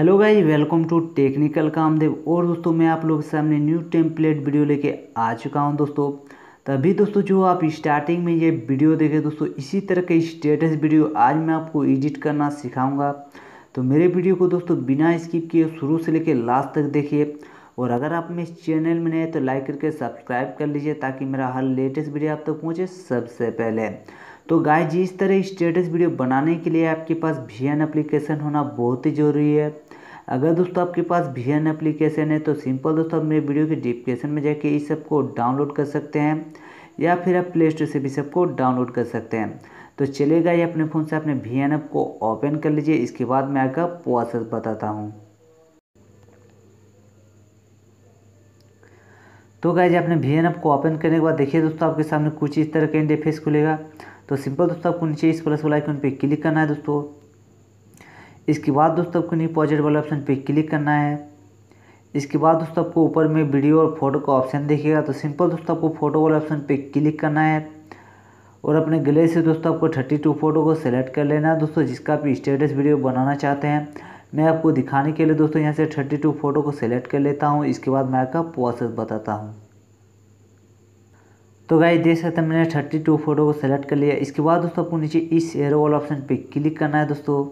hello guys welcome to technical Kamdev और दोस्तों मैं आप लोग सामने न्यू टेम्पलेट वीडियो लेके आ चुका हूं दोस्तों तभी दोस्तों जो आप स्टार्टिंग में ये वीडियो देखे दोस्तों इसी तरह के स्टेटस वीडियो आज मैं आपको एडिट करना सिखाऊंगा तो मेरे वीडियो को दोस्तों बिना स्किप किए शुरू से लेकर लास्ट तक देखिए और अगर आप मेरे चैनल में नए तो लाइक करके सब्सक्राइब कर लीजिए ताकि मेरा हर लेटेस्ट वीडियो आप तक तो पहुँचे सबसे पहले तो गाय जी इस तरह स्टेटस वीडियो बनाने के लिए आपके पास एन अप्लीकेशन होना बहुत ही ज़रूरी है अगर दोस्तों आपके पास वी एन एप्लीकेशन है तो सिंपल दोस्तों आप मेरे वीडियो के डिस्क्रिप्शन में जाके इस सबको डाउनलोड कर सकते हैं या फिर आप प्ले स्टोर से भी सबको डाउनलोड कर सकते हैं तो चलेगा ये अपने फ़ोन से अपने वी एन को ओपन कर लीजिए इसके बाद मैं आपका प्रोसेस बताता हूँ तो गाइज आपने वी एन को ओपन करने के बाद देखिए दोस्तों आपके सामने कुछ इस तरह का इंटरफेस खुलेगा तो सिंपल दोस्तों आपको नीचे इस प्लस वाला आइकन पे क्लिक करना है दोस्तों इसके बाद दोस्तों आपको न्यू प्रोजेक्ट वाले ऑप्शन पे क्लिक करना है इसके बाद दोस्तों आपको ऊपर में वीडियो और फोटो का ऑप्शन देखेगा तो सिंपल दोस्तों आपको फोटो वाले ऑप्शन पे क्लिक करना है और अपने गले से दोस्तों आपको थर्टी टू फोटो को सेलेक्ट कर लेना है दोस्तों जिसका आप स्टेटस वीडियो बनाना चाहते हैं मैं आपको दिखाने के लिए दोस्तों यहाँ से थर्टी टू फोटो को सेलेक्ट कर लेता हूँ इसके बाद मैं आपका प्रोसेस बताता हूँ तो गाई देख सकते हैं मैंने थर्टी टू फोटो को सेलेक्ट कर लिया इसके बाद दोस्तों आपको नीचे इस एरो वाला ऑप्शन पे क्लिक करना है दोस्तों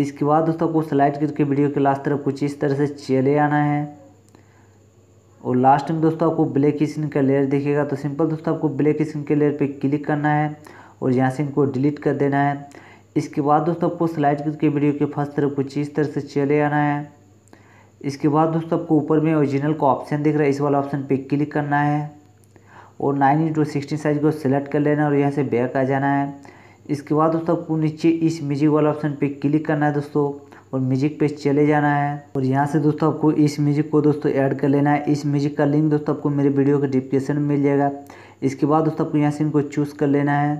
इसके बाद दोस्तों आपको स्लाइड करके वीडियो के लास्ट तरफ कुछ इस तरह से चले आना है और लास्ट में दोस्तों आपको ब्लैक स्किन का लेयर दिखेगा तो सिंपल दोस्तों आपको ब्लैक स्किन के लेयर पे क्लिक करना है और यहाँ से इनको डिलीट कर देना है इसके बाद दोस्तों आपको स्लाइड करके वीडियो के फर्स्ट तरफ कुछ इस तरह से चले आना है इसके बाद दोस्तों आपको ऊपर में ओरिजिनल का ऑप्शन दिख रहा है इस वाला ऑप्शन पे क्लिक करना है और नाइन इंटू सिक्सटीन साइज को सिलेक्ट कर लेना और यहाँ से बैक आ जाना है इसके बाद दोस्तों आपको नीचे इस म्यूजिक वाला ऑप्शन पे क्लिक करना है दोस्तों और म्यूजिक पे चले जाना है और यहाँ से दोस्तों आपको इस म्यूजिक को दोस्तों ऐड कर लेना है इस म्यूजिक का लिंक दोस्तों आपको मेरे वीडियो के डिस्क्रिप्शन में मिल जाएगा इसके बाद दोस्तों आपको यहाँ से इनको चूज़ कर लेना है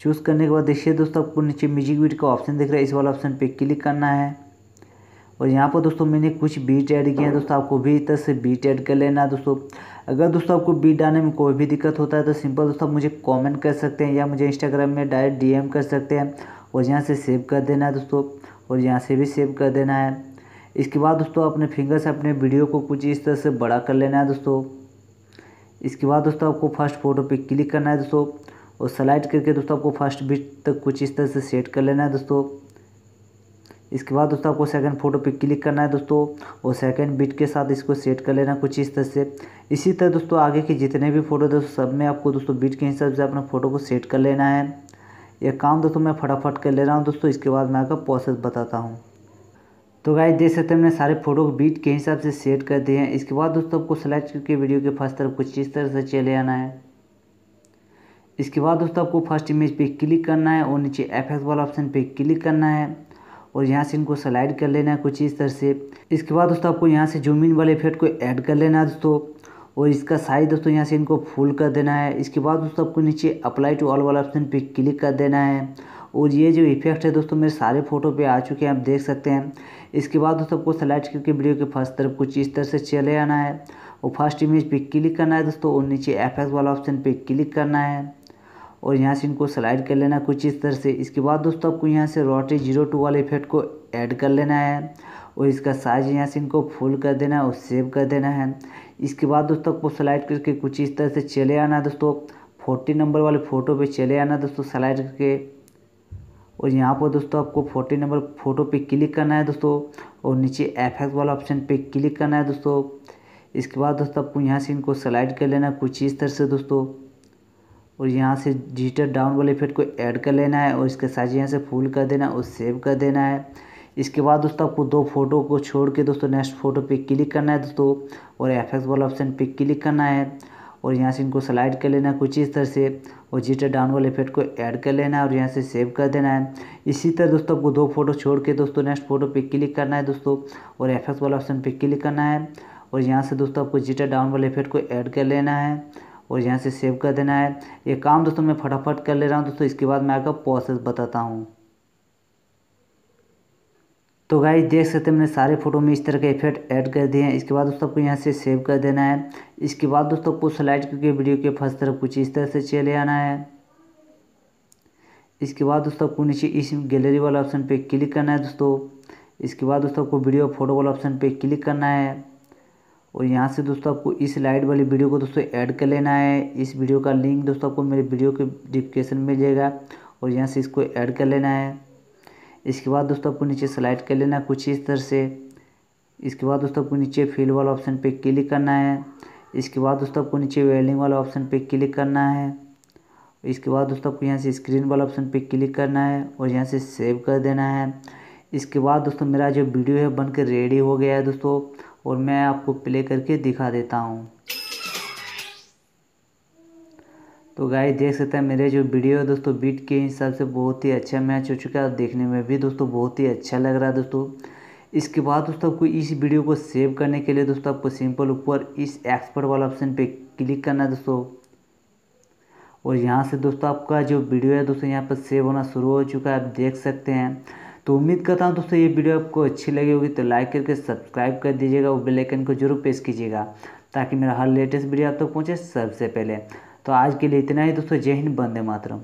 चूज़ करने के बाद देखिए दोस्तों आपको नीचे म्यूजिक बीट का ऑप्शन दिख रहा है इस वाला ऑप्शन पर क्लिक करना है और यहाँ पर दोस्तों मैंने कुछ बीट ऐड किया है दोस्तों आपको भी तरह से बीट ऐड कर लेना है दोस्तों अगर दोस्तों आपको बीट डालने में कोई भी दिक्कत होता है तो सिंपल दोस्तों आप मुझे कमेंट कर सकते हैं या मुझे इंस्टाग्राम में डायरेक्ट डीएम कर सकते हैं और यहाँ से सेव कर देना है दोस्तों और यहाँ से भी सेव कर देना है इसके बाद दोस्तों अपने फिंगर से अपने वीडियो को कुछ इस तरह से बड़ा कर लेना है दोस्तों इसके बाद दोस्तों आपको फर्स्ट फोटो पर क्लिक करना है दोस्तों और सलाइड करके दोस्तों आपको फर्स्ट बीट तक कुछ इस तरह से सेट कर लेना है दोस्तों इसके बाद दोस्तों आपको सेकंड फोटो पे क्लिक करना है दोस्तों और सेकंड बिट के साथ इसको सेट कर लेना कुछ इस तरह से इसी तरह दोस्तों आगे के जितने भी फोटो दोस्तों सब में आपको दोस्तों बिट के हिसाब से अपना फ़ोटो को सेट कर लेना है यह काम दोस्तों मैं फटाफट कर ले रहा हूँ दोस्तों इसके बाद मैं आपका प्रोसेस बताता हूँ तो गाइस देख सकते हैं मैंने सारे फोटो को बीट के हिसाब से सेट कर दिए हैं इसके बाद दोस्तों आपको सेलेक्ट करके वीडियो के फर्स्ट तरफ कुछ इस तरह से चले आना है इसके बाद दोस्तों आपको फर्स्ट इमेज पे क्लिक करना है और नीचे एफ वाला ऑप्शन पे क्लिक करना है और यहाँ से इनको स्लाइड कर लेना है कुछ इस तरह से इसके बाद दोस्तों आपको यहाँ से इन वाले इफेक्ट को ऐड कर लेना है दोस्तों और इसका साइज दोस्तों यहाँ से इनको फुल कर देना है इसके बाद दोस्तों आपको नीचे अप्लाई टू ऑल वाला ऑप्शन पे क्लिक कर देना है और ये जो इफेक्ट है दोस्तों मेरे सारे फोटो पे आ चुके हैं आप देख सकते हैं इसके बाद दोस्तों आपको सेलेक्ट करके वीडियो के फर्स्ट तरफ कुछ इस तरह से चले आना है और फर्स्ट इमेज पर क्लिक करना है दोस्तों और नीचे एफ वाला ऑप्शन पर क्लिक करना है और यहाँ से इनको स्लाइड कर लेना कुछ इस तरह से इसके बाद दोस्तों आपको यहाँ से रोटरी जीरो टू वाले इफेक्ट को ऐड कर लेना है और इसका साइज यहाँ से इनको फुल कर देना है और सेव कर देना है इसके बाद दोस्तों आपको स्लाइड करके कुछ इस तरह से चले आना है दोस्तों फोर्टी नंबर वाले फ़ोटो पे चले आना दोस्तों स्लाइड करके और यहाँ पर दोस्तों आपको फोर्टी नंबर फ़ोटो पे क्लिक करना है दोस्तों और नीचे एफेक्ट वाला ऑप्शन पे क्लिक करना है दोस्तों इसके बाद दोस्तों आपको यहाँ से इनको स्लाइड कर लेना कुछ इस तरह से दोस्तों और यहाँ से डिजिटल डाउन वाले इफेक्ट को ऐड कर लेना है और इसके साइज यहाँ से फुल कर देना है और सेव कर देना है इसके बाद दोस्तों आपको दो फोटो को छोड़ के दोस्तों नेक्स्ट फोटो पे क्लिक करना है दोस्तों और एफ वाला ऑप्शन पे क्लिक करना है और यहाँ से इनको स्लाइड कर लेना है कुछ इस तरह से और जीटर डाउन वाले इफेक्ट को ऐड कर लेना है और यहाँ से सेव कर देना है इसी तरह दोस्तों आपको दो फोटो छोड़ के दोस्तों नेक्स्ट फोटो पे क्लिक करना है दोस्तों और एफ वाला ऑप्शन पे क्लिक करना है और यहाँ से दोस्तों आपको जीटर डाउन वाले इफेक्ट को ऐड कर लेना है और यहाँ से सेव कर देना है ये काम दोस्तों मैं फटाफट कर ले रहा हूँ दोस्तों इसके बाद मैं आपका प्रोसेस बताता हूँ तो गाइज देख सकते हैं मैंने सारे फ़ोटो में इस तरह के इफेक्ट ऐड कर दिए हैं इसके बाद दोस्तों आपको यहाँ से सेव कर देना है इसके बाद दोस्तों आपको स्लाइड करके वीडियो के फर्स्ट तरफ कुछ इस तरह से चले आना है इसके बाद दोस्तों आपको नीचे इस गैलरी वाला ऑप्शन पे क्लिक करना है दोस्तों इसके बाद दोस्तों आपको वीडियो फोटो वाला ऑप्शन पे क्लिक करना है और यहाँ से दोस्तों आपको इस लाइट वाली वीडियो को दोस्तों ऐड कर लेना है इस वीडियो का लिंक दोस्तों आपको मेरे वीडियो के डिस्क्रिप्शन में जाएगा और यहाँ से इसको ऐड कर लेना है इसके बाद दोस्तों आपको नीचे स्लाइड कर लेना है कुछ इस तरह से इसके बाद दोस्तों आपको नीचे फील वाला ऑप्शन पर क्लिक करना है इसके बाद दोस्तों आपको नीचे वेल्डिंग वाला ऑप्शन पर क्लिक करना है इसके बाद दोस्तों आपको यहाँ से स्क्रीन वाला ऑप्शन पर क्लिक करना है और यहाँ से सेव कर देना है इसके बाद दोस्तों मेरा जो वीडियो है बनकर रेडी हो गया है दोस्तों और मैं आपको प्ले करके दिखा देता हूँ तो गाइस देख सकते हैं मेरे जो वीडियो है दोस्तों बीट के हिसाब से बहुत ही अच्छा मैच हो चुका है और देखने में भी दोस्तों बहुत ही अच्छा लग रहा है दोस्तों इसके बाद दोस्तों आपको इस वीडियो को सेव करने के लिए दोस्तों आपको सिंपल ऊपर इस एक्सपर्ट वाला ऑप्शन पे क्लिक करना है दोस्तों और यहाँ से दोस्तों आपका जो वीडियो है दोस्तों यहाँ पर सेव होना शुरू हो चुका है आप देख सकते हैं तो उम्मीद करता हूँ दोस्तों ये वीडियो आपको अच्छी लगी होगी तो लाइक करके सब्सक्राइब कर दीजिएगा और बेलाइकन को जरूर प्रेस कीजिएगा ताकि मेरा हर लेटेस्ट वीडियो आप तक तो पहुँचे सबसे पहले तो आज के लिए इतना ही दोस्तों जय हिंद बंदे मातरम